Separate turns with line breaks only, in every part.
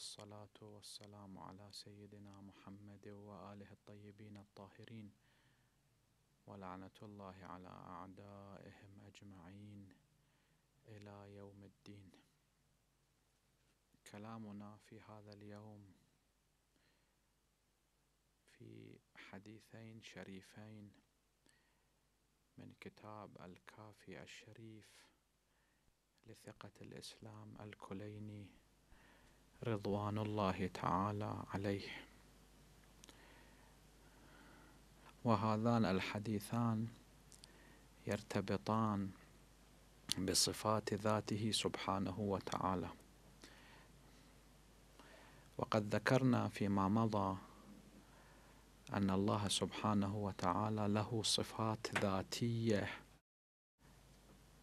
والصلاة والسلام على سيدنا محمد وآله الطيبين الطاهرين ولعنة الله على أعدائهم أجمعين إلى يوم الدين كلامنا في هذا اليوم في حديثين شريفين من كتاب الكافي الشريف لثقة الإسلام الكليني رضوان الله تعالى عليه وهذان الحديثان يرتبطان بصفات ذاته سبحانه وتعالى وقد ذكرنا فيما مضى أن الله سبحانه وتعالى له صفات ذاتية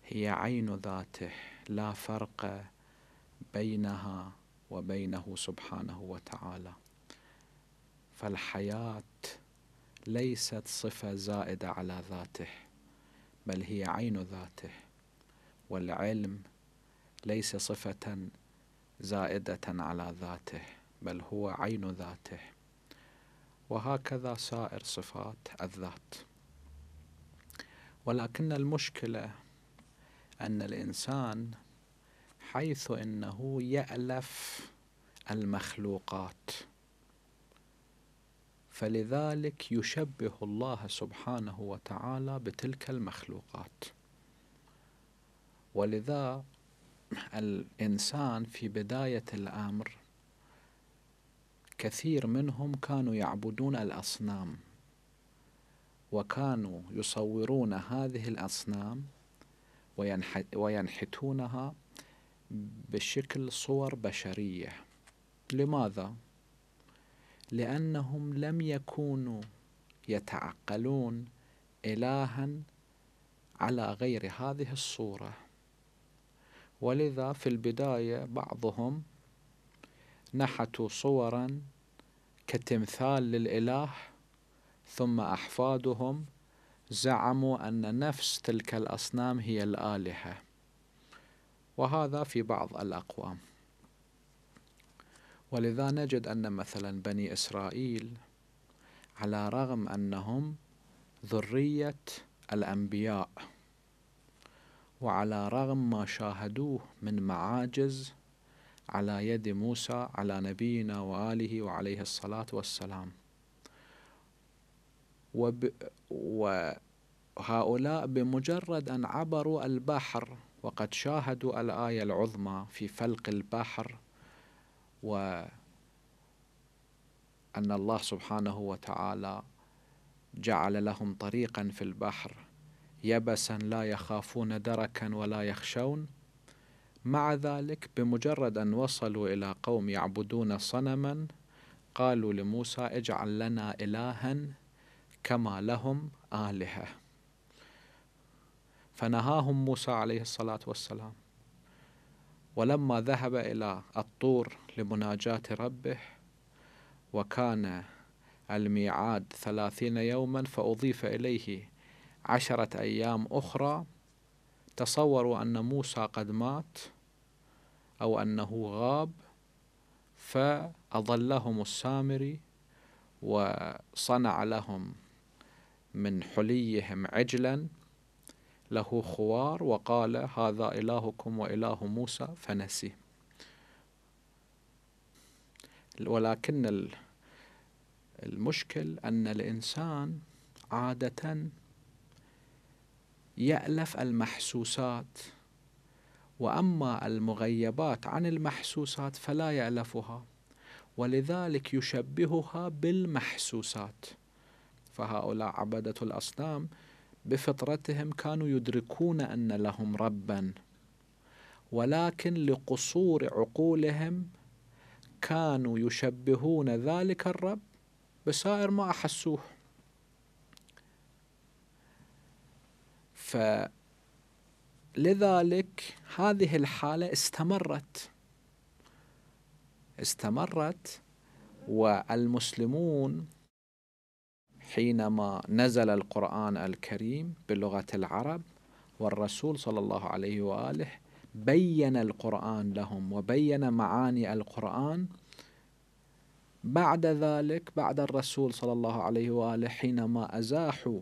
هي عين ذاته لا فرق بينها وبينه سبحانه وتعالى فالحياه ليست صفه زائده على ذاته بل هي عين ذاته والعلم ليس صفه زائده على ذاته بل هو عين ذاته وهكذا سائر صفات الذات ولكن المشكله ان الانسان حيث انه يالف المخلوقات فلذلك يشبه الله سبحانه وتعالى بتلك المخلوقات ولذا الانسان في بدايه الامر كثير منهم كانوا يعبدون الاصنام وكانوا يصورون هذه الاصنام وينحتونها بشكل صور بشرية لماذا؟ لأنهم لم يكونوا يتعقلون إلها على غير هذه الصورة ولذا في البداية بعضهم نحتوا صورا كتمثال للإله ثم أحفادهم زعموا أن نفس تلك الأصنام هي الآلهة وهذا في بعض الأقوام ولذا نجد أن مثلا بني إسرائيل على رغم أنهم ذرية الأنبياء وعلى رغم ما شاهدوه من معاجز على يد موسى على نبينا وآله وعليه الصلاة والسلام وب... وهؤلاء بمجرد أن عبروا البحر وقد شاهدوا الآية العظمى في فلق البحر وأن الله سبحانه وتعالى جعل لهم طريقا في البحر يبسا لا يخافون دركا ولا يخشون مع ذلك بمجرد أن وصلوا إلى قوم يعبدون صنما قالوا لموسى اجعل لنا إلها كما لهم آلهة فنهاهم موسى عليه الصلاة والسلام ولما ذهب إلى الطور لمناجاة ربه وكان الميعاد ثلاثين يوما فأضيف إليه عشرة أيام أخرى تصوروا أن موسى قد مات أو أنه غاب فأظلهم السامري وصنع لهم من حليهم عجلا له خوار وقال هذا إلهكم وإله موسى فنسي ولكن المشكل أن الإنسان عادة يألف المحسوسات وأما المغيبات عن المحسوسات فلا يألفها ولذلك يشبهها بالمحسوسات فهؤلاء عبدة الأصنام بفطرتهم كانوا يدركون ان لهم ربا ولكن لقصور عقولهم كانوا يشبهون ذلك الرب بسائر ما احسوه فلذلك هذه الحاله استمرت استمرت والمسلمون حينما نزل القرآن الكريم بلغة العرب والرسول صلى الله عليه وآله بين القرآن لهم وبين معاني القرآن بعد ذلك بعد الرسول صلى الله عليه وآله حينما أزاحوا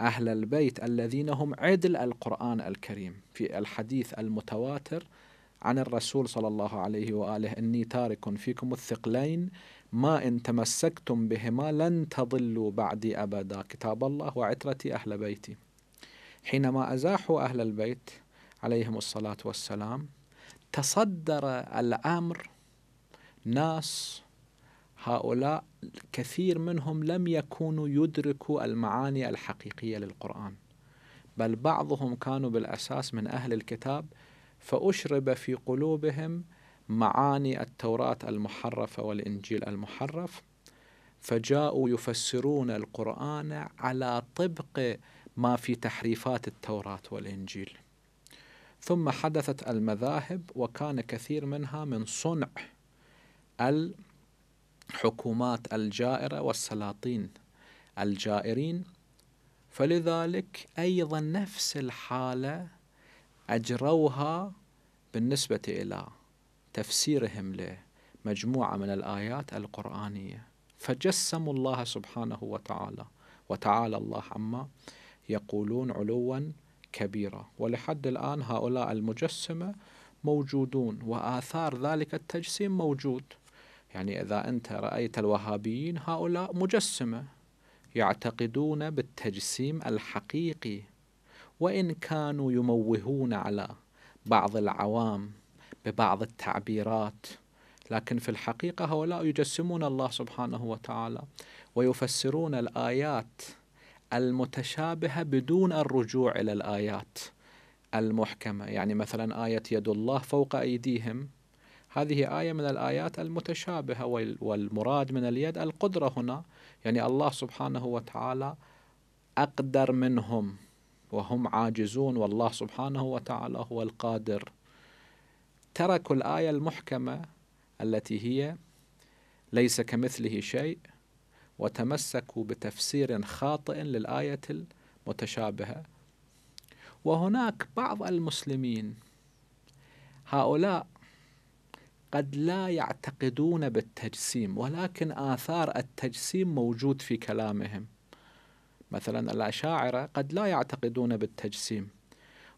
أهل البيت الذين هم عدل القرآن الكريم في الحديث المتواتر عن الرسول صلى الله عليه واله اني تارك فيكم الثقلين ما ان تمسكتم بهما لن تضلوا بعدي ابدا كتاب الله وعترتي اهل بيتي. حينما ازاحوا اهل البيت عليهم الصلاه والسلام تصدر الامر ناس هؤلاء كثير منهم لم يكونوا يدركوا المعاني الحقيقيه للقران بل بعضهم كانوا بالاساس من اهل الكتاب فأشرب في قلوبهم معاني التوراة المحرفة والإنجيل المحرف فجاءوا يفسرون القرآن على طبق ما في تحريفات التوراة والإنجيل ثم حدثت المذاهب وكان كثير منها من صنع الحكومات الجائرة والسلاطين الجائرين فلذلك أيضا نفس الحالة أجروها بالنسبة إلى تفسيرهم لمجموعة من الآيات القرآنية فجسموا الله سبحانه وتعالى وتعالى الله عما يقولون علوا كبيرا ولحد الآن هؤلاء المجسمة موجودون وآثار ذلك التجسيم موجود يعني إذا أنت رأيت الوهابيين هؤلاء مجسمة يعتقدون بالتجسيم الحقيقي وإن كانوا يموهون على بعض العوام ببعض التعبيرات لكن في الحقيقة هؤلاء يجسمون الله سبحانه وتعالى ويفسرون الآيات المتشابهة بدون الرجوع إلى الآيات المحكمة يعني مثلا آية يد الله فوق أيديهم هذه آية من الآيات المتشابهة والمراد من اليد القدرة هنا يعني الله سبحانه وتعالى أقدر منهم وهم عاجزون والله سبحانه وتعالى هو القادر تركوا الآية المحكمة التي هي ليس كمثله شيء وتمسكوا بتفسير خاطئ للآية المتشابهة وهناك بعض المسلمين هؤلاء قد لا يعتقدون بالتجسيم ولكن آثار التجسيم موجود في كلامهم مثلا الأشاعرة قد لا يعتقدون بالتجسيم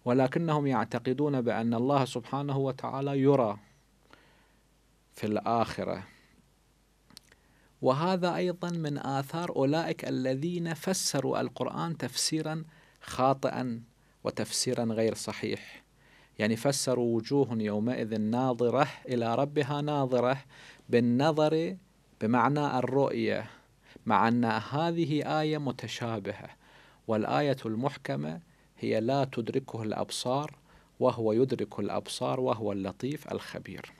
ولكنهم يعتقدون بأن الله سبحانه وتعالى يرى في الآخرة وهذا أيضا من آثار أولئك الذين فسروا القرآن تفسيرا خاطئا وتفسيرا غير صحيح يعني فسروا وجوه يومئذ ناظرة إلى ربها ناظرة بالنظر بمعنى الرؤية مع أن هذه آية متشابهة والآية المحكمة هي لا تدركه الأبصار وهو يدرك الأبصار وهو اللطيف الخبير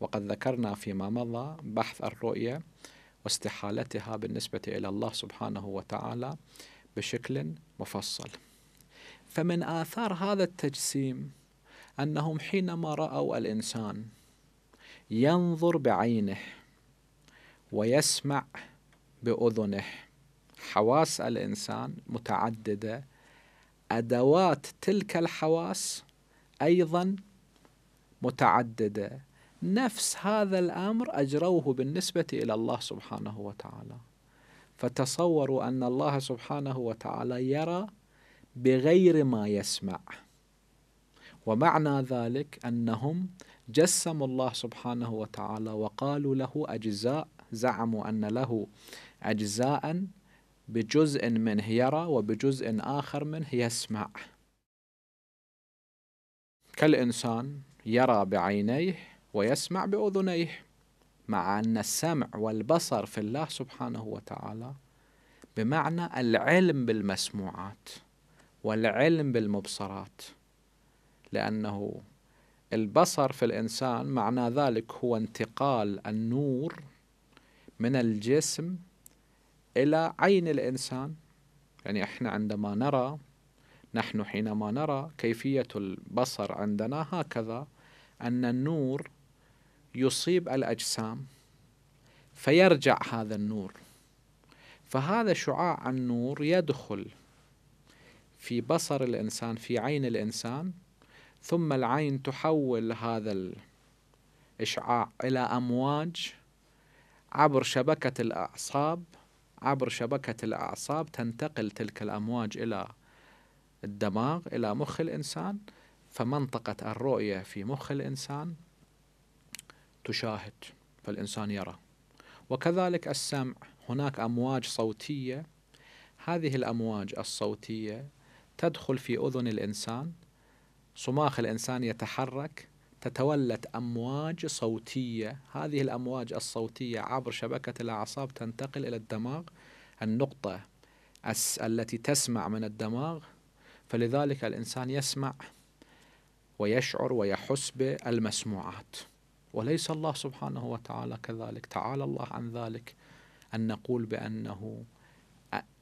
وقد ذكرنا فيما مضى بحث الرؤية واستحالتها بالنسبة إلى الله سبحانه وتعالى بشكل مفصل فمن آثار هذا التجسيم أنهم حينما رأوا الإنسان ينظر بعينه ويسمع بأذنه حواس الإنسان متعددة أدوات تلك الحواس أيضا متعددة نفس هذا الأمر أجروه بالنسبة إلى الله سبحانه وتعالى فتصوروا أن الله سبحانه وتعالى يرى بغير ما يسمع ومعنى ذلك أنهم جسموا الله سبحانه وتعالى وقالوا له أجزاء زعموا أن له أجزاء بجزء منه يرى وبجزء آخر منه يسمع كالإنسان يرى بعينيه ويسمع بأذنيه مع أن السمع والبصر في الله سبحانه وتعالى بمعنى العلم بالمسموعات والعلم بالمبصرات لأنه البصر في الإنسان معنى ذلك هو انتقال النور من الجسم إلى عين الإنسان يعني إحنا عندما نرى نحن حينما نرى كيفية البصر عندنا هكذا أن النور يصيب الأجسام فيرجع هذا النور فهذا شعاع النور يدخل في بصر الإنسان في عين الإنسان ثم العين تحول هذا الإشعاع إلى أمواج عبر شبكة الأعصاب عبر شبكة الأعصاب تنتقل تلك الأمواج إلى الدماغ إلى مخ الإنسان فمنطقة الرؤية في مخ الإنسان تشاهد فالإنسان يرى وكذلك السمع هناك أمواج صوتية هذه الأمواج الصوتية تدخل في أذن الإنسان صماخ الإنسان يتحرك تتولد أمواج صوتية هذه الأمواج الصوتية عبر شبكة الأعصاب تنتقل إلى الدماغ النقطة التي تسمع من الدماغ فلذلك الإنسان يسمع ويشعر ويحس بالمسموعات وليس الله سبحانه وتعالى كذلك تعالى الله عن ذلك أن نقول بأنه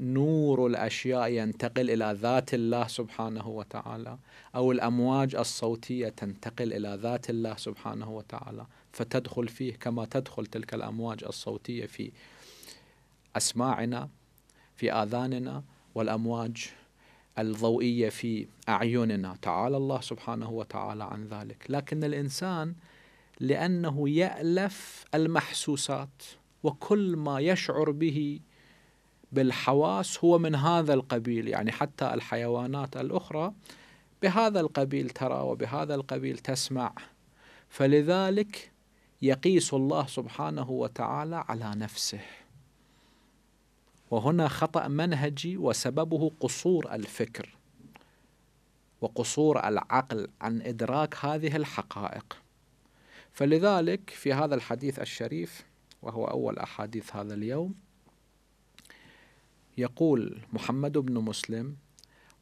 نور الأشياء ينتقل إلى ذات الله سبحانه وتعالى أو الأمواج الصوتية تنتقل إلى ذات الله سبحانه وتعالى فتدخل فيه كما تدخل تلك الأمواج الصوتية في أسماعنا في آذاننا والأمواج الضوئية في أعيننا تعالى الله سبحانه وتعالى عن ذلك لكن الإنسان لأنه يألف المحسوسات وكل ما يشعر به بالحواس هو من هذا القبيل يعني حتى الحيوانات الأخرى بهذا القبيل ترى وبهذا القبيل تسمع فلذلك يقيس الله سبحانه وتعالى على نفسه وهنا خطأ منهجي وسببه قصور الفكر وقصور العقل عن إدراك هذه الحقائق فلذلك في هذا الحديث الشريف وهو أول أحاديث هذا اليوم يقول محمد بن مسلم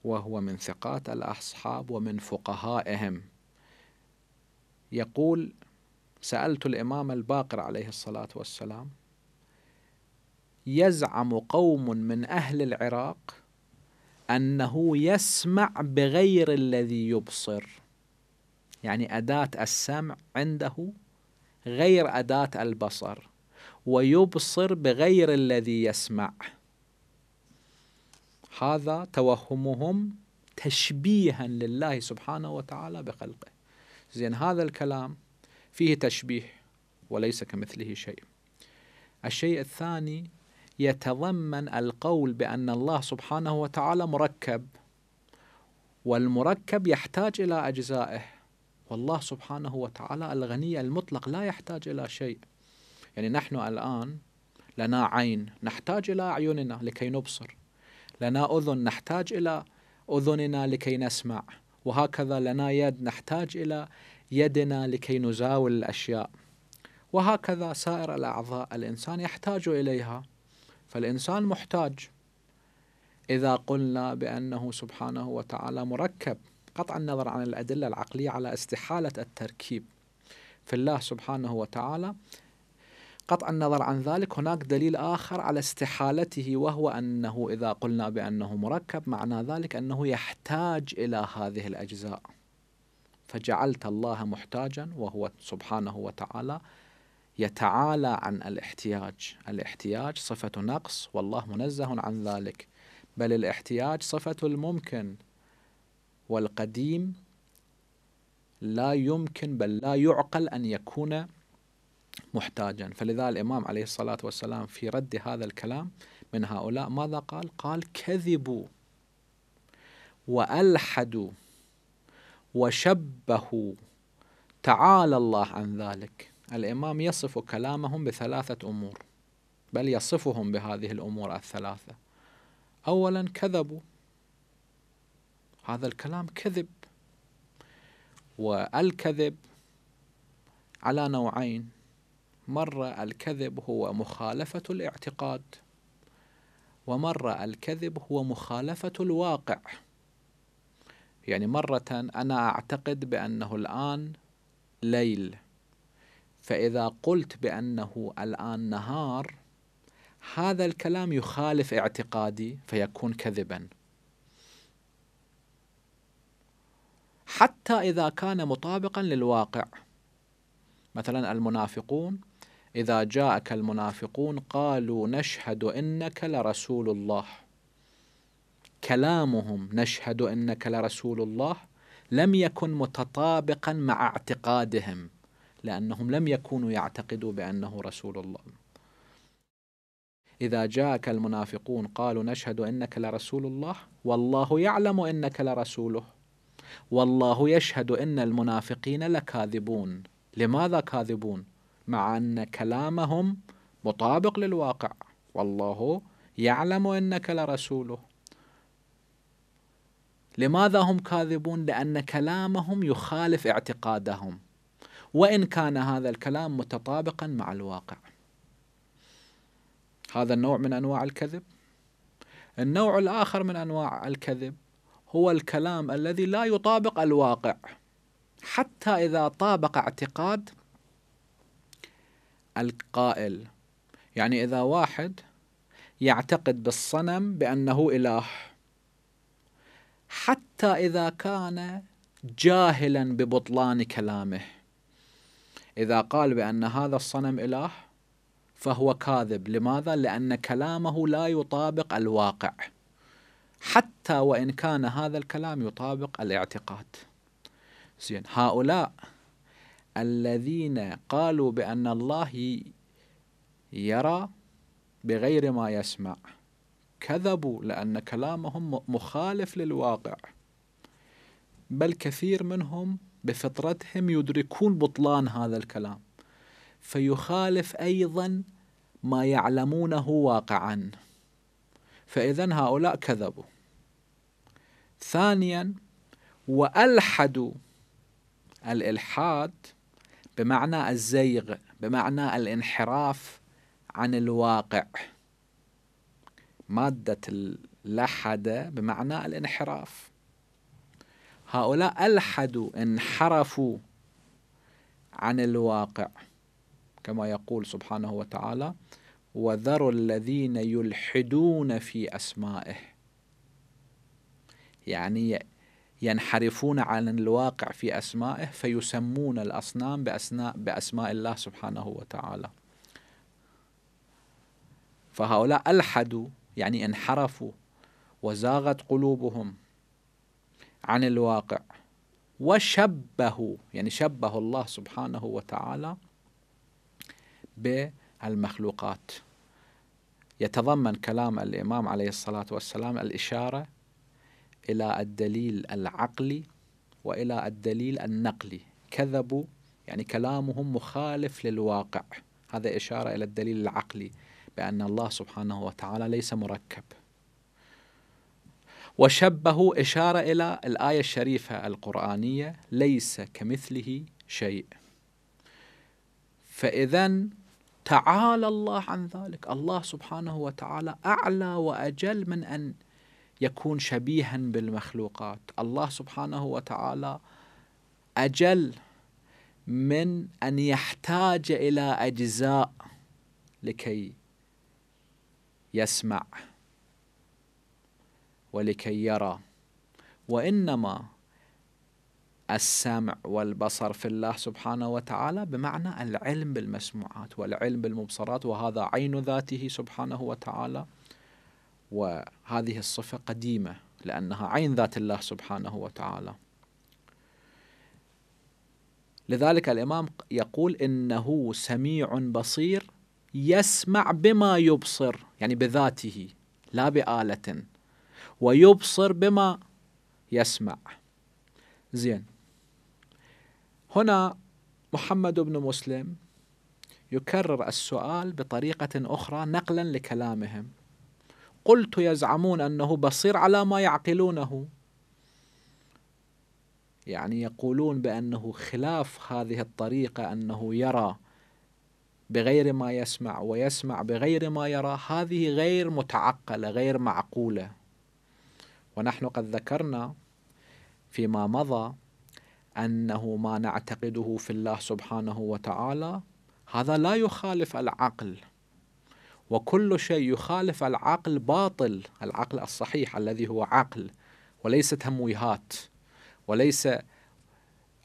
وهو من ثقات الأصحاب ومن فقهائهم يقول سألت الإمام الباقر عليه الصلاة والسلام يزعم قوم من أهل العراق أنه يسمع بغير الذي يبصر يعني أداة السمع عنده غير أداة البصر ويبصر بغير الذي يسمع هذا توهمهم تشبيها لله سبحانه وتعالى بخلقه زين هذا الكلام فيه تشبيه وليس كمثله شيء الشيء الثاني يتضمن القول بأن الله سبحانه وتعالى مركب والمركب يحتاج إلى أجزائه والله سبحانه وتعالى الغني المطلق لا يحتاج إلى شيء يعني نحن الآن لنا عين نحتاج إلى عيوننا لكي نبصر لنا أذن نحتاج إلى أذننا لكي نسمع وهكذا لنا يد نحتاج إلى يدنا لكي نزاول الأشياء وهكذا سائر الأعضاء الإنسان يحتاج إليها فالإنسان محتاج إذا قلنا بأنه سبحانه وتعالى مركب قطع النظر عن الأدلة العقلية على استحالة التركيب في الله سبحانه وتعالى قطع النظر عن ذلك هناك دليل آخر على استحالته وهو أنه إذا قلنا بأنه مركب معنى ذلك أنه يحتاج إلى هذه الأجزاء فجعلت الله محتاجا وهو سبحانه وتعالى يتعالى عن الاحتياج الاحتياج صفة نقص والله منزه عن ذلك بل الاحتياج صفة الممكن والقديم لا يمكن بل لا يعقل أن يكون محتاجا فلذا الإمام عليه الصلاة والسلام في رد هذا الكلام من هؤلاء ماذا قال؟ قال كذبوا وألحدوا وشبهوا تعالى الله عن ذلك الإمام يصف كلامهم بثلاثة أمور بل يصفهم بهذه الأمور الثلاثة أولا كذبوا هذا الكلام كذب والكذب على نوعين مرة الكذب هو مخالفة الاعتقاد ومرة الكذب هو مخالفة الواقع يعني مرة أنا أعتقد بأنه الآن ليل فإذا قلت بأنه الآن نهار هذا الكلام يخالف اعتقادي فيكون كذبا حتى إذا كان مطابقا للواقع مثلا المنافقون إذا جاءك المنافقون قالوا نشهد إنك لرسول الله كلامهم نشهد إنك لرسول الله لم يكن متطابقا مع اعتقادهم لأنهم لم يكونوا يعتقدوا بأنه رسول الله إذا جاءك المنافقون قالوا نشهد إنك لرسول الله والله يعلم إنك لرسوله والله يشهد إن المنافقين لكاذبون لماذا كاذبون؟ مع أن كلامهم مطابق للواقع والله يعلم أنك لرسوله لماذا هم كاذبون؟ لأن كلامهم يخالف اعتقادهم وإن كان هذا الكلام متطابقا مع الواقع هذا النوع من أنواع الكذب النوع الآخر من أنواع الكذب هو الكلام الذي لا يطابق الواقع حتى إذا طابق اعتقاد القائل يعني إذا واحد يعتقد بالصنم بأنه إله حتى إذا كان جاهلا ببطلان كلامه إذا قال بأن هذا الصنم إله فهو كاذب لماذا؟ لأن كلامه لا يطابق الواقع حتى وإن كان هذا الكلام يطابق الاعتقاد زين هؤلاء الذين قالوا بأن الله يرى بغير ما يسمع كذبوا لأن كلامهم مخالف للواقع بل كثير منهم بفطرتهم يدركون بطلان هذا الكلام فيخالف أيضا ما يعلمونه واقعا فإذا هؤلاء كذبوا ثانيا وألحدوا الإلحاد بمعنى الزيغ بمعنى الانحراف عن الواقع مادة اللحدة بمعنى الانحراف هؤلاء ألحدوا انحرفوا عن الواقع كما يقول سبحانه وتعالى وذروا الذين يلحدون في أسمائه يعني ينحرفون عن الواقع في أسمائه فيسمون الأصنام بأسماء, بأسماء الله سبحانه وتعالى فهؤلاء ألحدوا يعني انحرفوا وزاغت قلوبهم عن الواقع وشبهوا يعني شبهوا الله سبحانه وتعالى بالمخلوقات يتضمن كلام الإمام عليه الصلاة والسلام الإشارة إلى الدليل العقلي وإلى الدليل النقلي كذبوا يعني كلامهم مخالف للواقع هذا إشارة إلى الدليل العقلي بأن الله سبحانه وتعالى ليس مركب وشبهوا إشارة إلى الآية الشريفة القرآنية ليس كمثله شيء فإذا تعالى الله عن ذلك الله سبحانه وتعالى أعلى وأجل من أن يكون شبيها بالمخلوقات الله سبحانه وتعالى أجل من أن يحتاج إلى أجزاء لكي يسمع ولكي يرى وإنما السمع والبصر في الله سبحانه وتعالى بمعنى العلم بالمسموعات والعلم بالمبصرات وهذا عين ذاته سبحانه وتعالى وهذه الصفة قديمة لأنها عين ذات الله سبحانه وتعالى لذلك الإمام يقول إنه سميع بصير يسمع بما يبصر يعني بذاته لا بآلة ويبصر بما يسمع زين هنا محمد بن مسلم يكرر السؤال بطريقة أخرى نقلا لكلامهم قلت يزعمون أنه بصير على ما يعقلونه يعني يقولون بأنه خلاف هذه الطريقة أنه يرى بغير ما يسمع ويسمع بغير ما يرى هذه غير متعقلة غير معقولة ونحن قد ذكرنا فيما مضى أنه ما نعتقده في الله سبحانه وتعالى هذا لا يخالف العقل وكل شيء يخالف العقل باطل العقل الصحيح الذي هو عقل وليس تمويهات وليس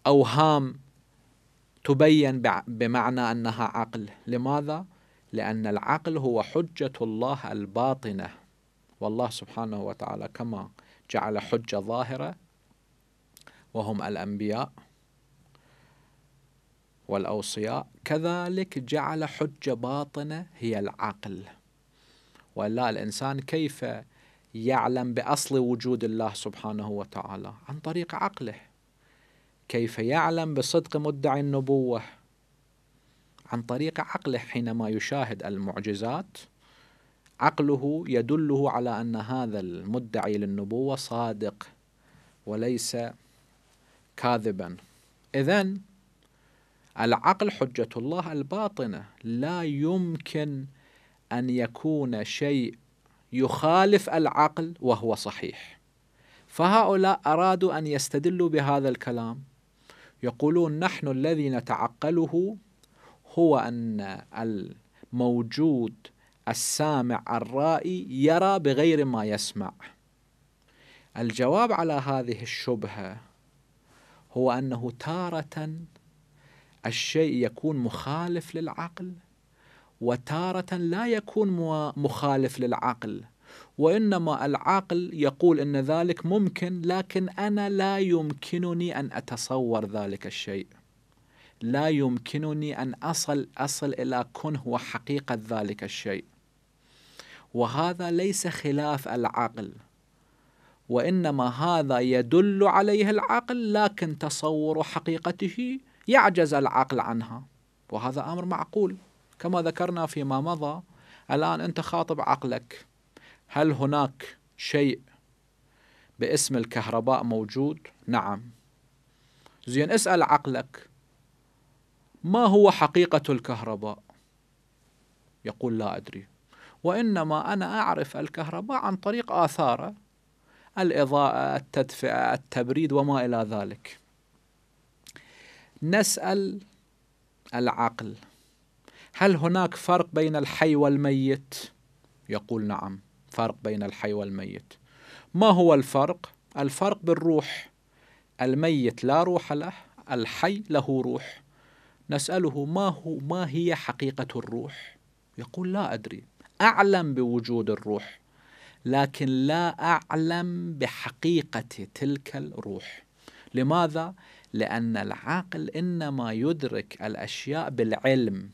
أوهام تبين بمعنى أنها عقل لماذا؟ لأن العقل هو حجة الله الباطنة والله سبحانه وتعالى كما جعل حجة ظاهرة وهم الأنبياء والأوصياء كذلك جعل حجة باطنة هي العقل ولا الإنسان كيف يعلم بأصل وجود الله سبحانه وتعالى عن طريق عقله كيف يعلم بصدق مدعي النبوة عن طريق عقله حينما يشاهد المعجزات عقله يدله على أن هذا المدعي للنبوة صادق وليس كاذبا إذن العقل حجة الله الباطنة لا يمكن أن يكون شيء يخالف العقل وهو صحيح فهؤلاء أرادوا أن يستدلوا بهذا الكلام يقولون نحن الذي نتعقله هو أن الموجود السامع الرائي يرى بغير ما يسمع الجواب على هذه الشبهة هو أنه تارة الشيء يكون مخالف للعقل وتارة لا يكون مخالف للعقل وإنما العقل يقول أن ذلك ممكن لكن أنا لا يمكنني أن أتصور ذلك الشيء لا يمكنني أن أصل أصل إلى كنه وحقيقة ذلك الشيء وهذا ليس خلاف العقل وإنما هذا يدل عليه العقل لكن تصور حقيقته يعجز العقل عنها وهذا امر معقول كما ذكرنا فيما مضى الان انت خاطب عقلك هل هناك شيء باسم الكهرباء موجود نعم زين اسال عقلك ما هو حقيقه الكهرباء يقول لا ادري وانما انا اعرف الكهرباء عن طريق اثاره الاضاءه التدفئه التبريد وما الى ذلك نسأل العقل هل هناك فرق بين الحي والميت؟ يقول نعم فرق بين الحي والميت ما هو الفرق؟ الفرق بالروح الميت لا روح له الحي له روح نسأله ما هو ما هي حقيقة الروح؟ يقول لا أدري أعلم بوجود الروح لكن لا أعلم بحقيقة تلك الروح لماذا؟ لأن العقل إنما يدرك الأشياء بالعلم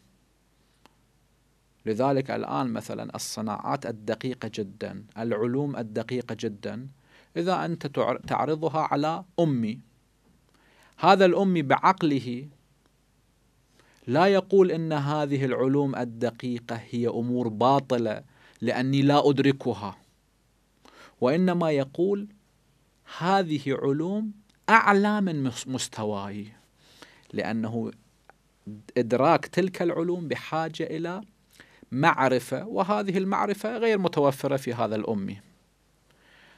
لذلك الآن مثلا الصناعات الدقيقة جدا العلوم الدقيقة جدا إذا أنت تعرضها على أمي هذا الأمي بعقله لا يقول إن هذه العلوم الدقيقة هي أمور باطلة لأني لا أدركها وإنما يقول هذه علوم أعلى من مستواي لأنه إدراك تلك العلوم بحاجة إلى معرفة وهذه المعرفة غير متوفرة في هذا الأمي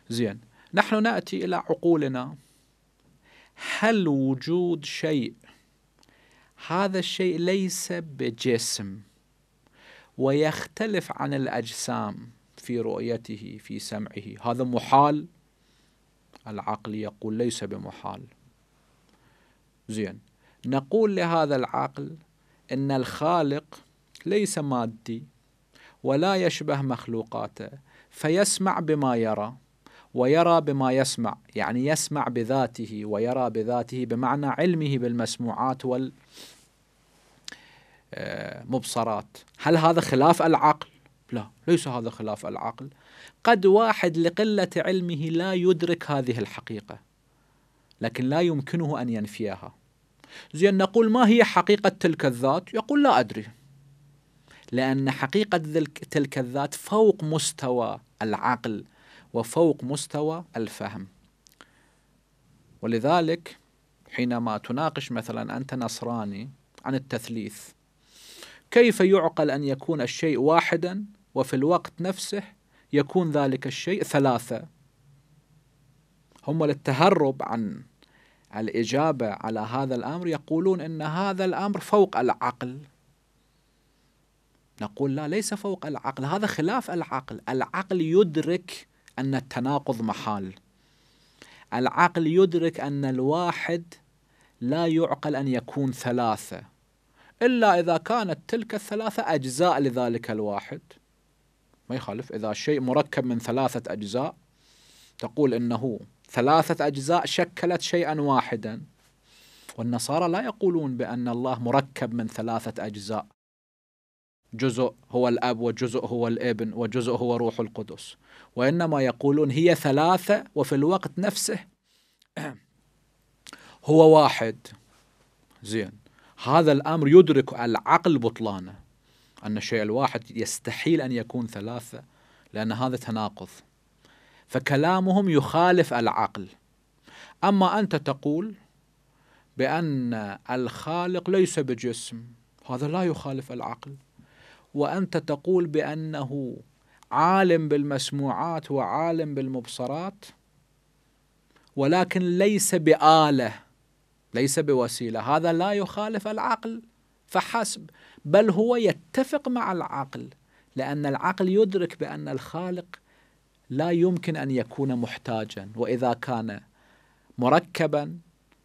زين نحن نأتي إلى عقولنا هل وجود شيء هذا الشيء ليس بجسم ويختلف عن الأجسام في رؤيته في سمعه هذا محال العقل يقول ليس بمحال زين نقول لهذا العقل ان الخالق ليس مادي ولا يشبه مخلوقاته فيسمع بما يرى ويرى بما يسمع يعني يسمع بذاته ويرى بذاته بمعنى علمه بالمسموعات والمبصرات هل هذا خلاف العقل لا ليس هذا خلاف العقل قد واحد لقلة علمه لا يدرك هذه الحقيقة لكن لا يمكنه أن ينفيها زين نقول ما هي حقيقة تلك الذات يقول لا أدري لأن حقيقة تلك الذات فوق مستوى العقل وفوق مستوى الفهم ولذلك حينما تناقش مثلا أنت نصراني عن التثليث كيف يعقل أن يكون الشيء واحدا وفي الوقت نفسه يكون ذلك الشيء ثلاثة هم للتهرب عن الإجابة على هذا الأمر يقولون أن هذا الأمر فوق العقل نقول لا ليس فوق العقل هذا خلاف العقل العقل يدرك أن التناقض محال العقل يدرك أن الواحد لا يعقل أن يكون ثلاثة إلا إذا كانت تلك الثلاثة أجزاء لذلك الواحد ما يخالف إذا شيء مركب من ثلاثة أجزاء تقول إنه ثلاثة أجزاء شكلت شيئا واحدا والنصارى لا يقولون بأن الله مركب من ثلاثة أجزاء جزء هو الأب وجزء هو الابن وجزء هو روح القدس وإنما يقولون هي ثلاثة وفي الوقت نفسه هو واحد زين هذا الأمر يدرك العقل بطلانه أن الشيء الواحد يستحيل أن يكون ثلاثة لأن هذا تناقض فكلامهم يخالف العقل أما أنت تقول بأن الخالق ليس بجسم هذا لا يخالف العقل وأنت تقول بأنه عالم بالمسموعات وعالم بالمبصرات ولكن ليس بآله ليس بوسيله هذا لا يخالف العقل فحسب بل هو يتفق مع العقل لان العقل يدرك بان الخالق لا يمكن ان يكون محتاجا واذا كان مركبا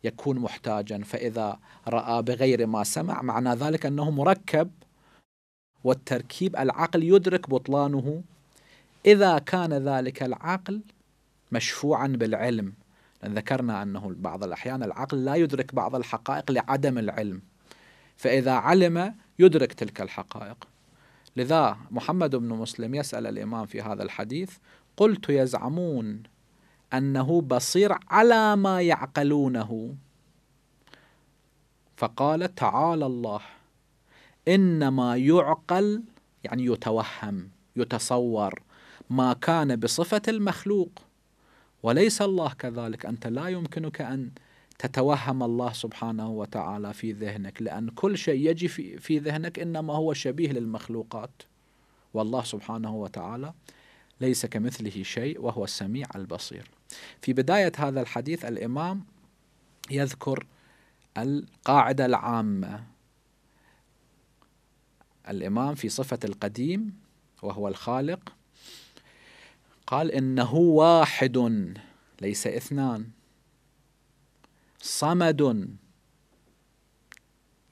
يكون محتاجا فاذا راى بغير ما سمع معنى ذلك انه مركب والتركيب العقل يدرك بطلانه اذا كان ذلك العقل مشفوعا بالعلم لأن ذكرنا أنه بعض الأحيان العقل لا يدرك بعض الحقائق لعدم العلم فإذا علم يدرك تلك الحقائق لذا محمد بن مسلم يسأل الإمام في هذا الحديث قلت يزعمون أنه بصير على ما يعقلونه فقال تعالى الله إنما يعقل يعني يتوهم يتصور ما كان بصفة المخلوق وليس الله كذلك أنت لا يمكنك أن تتوهم الله سبحانه وتعالى في ذهنك لأن كل شيء يجي في, في ذهنك إنما هو شبيه للمخلوقات والله سبحانه وتعالى ليس كمثله شيء وهو السميع البصير في بداية هذا الحديث الإمام يذكر القاعدة العامة الإمام في صفة القديم وهو الخالق قال إنه واحد ليس اثنان صمد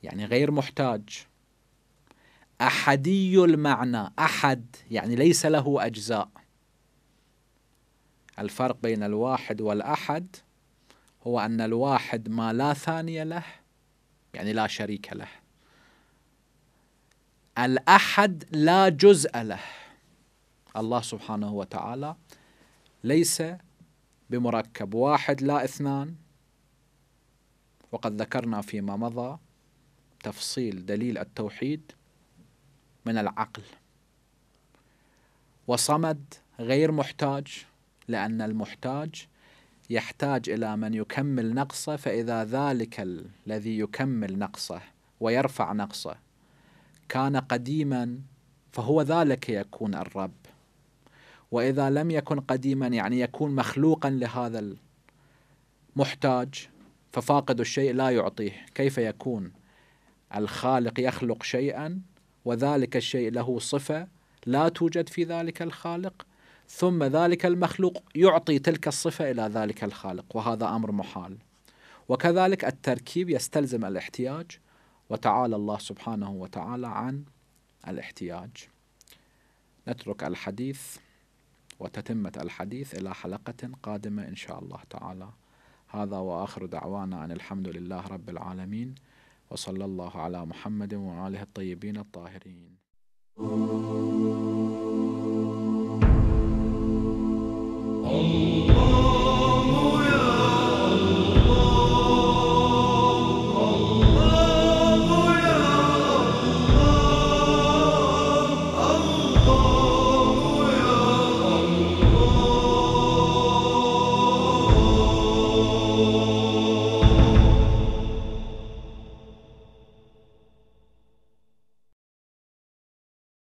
يعني غير محتاج أحدي المعنى أحد يعني ليس له أجزاء الفرق بين الواحد والأحد هو أن الواحد ما لا ثاني له يعني لا شريك له الأحد لا جزء له الله سبحانه وتعالى ليس بمركب واحد لا اثنان وقد ذكرنا فيما مضى تفصيل دليل التوحيد من العقل وصمد غير محتاج لأن المحتاج يحتاج إلى من يكمل نقصه فإذا ذلك الذي يكمل نقصه ويرفع نقصه كان قديما فهو ذلك يكون الرب وإذا لم يكن قديما يعني يكون مخلوقا لهذا المحتاج ففاقد الشيء لا يعطيه كيف يكون الخالق يخلق شيئا وذلك الشيء له صفة لا توجد في ذلك الخالق ثم ذلك المخلوق يعطي تلك الصفة إلى ذلك الخالق وهذا أمر محال وكذلك التركيب يستلزم الاحتياج وتعالى الله سبحانه وتعالى عن الاحتياج نترك الحديث وتتمة الحديث إلى حلقة قادمة إن شاء الله تعالى هذا وآخر دعوانا أن الحمد لله رب العالمين وصلى الله على محمد وآله الطيبين الطاهرين الله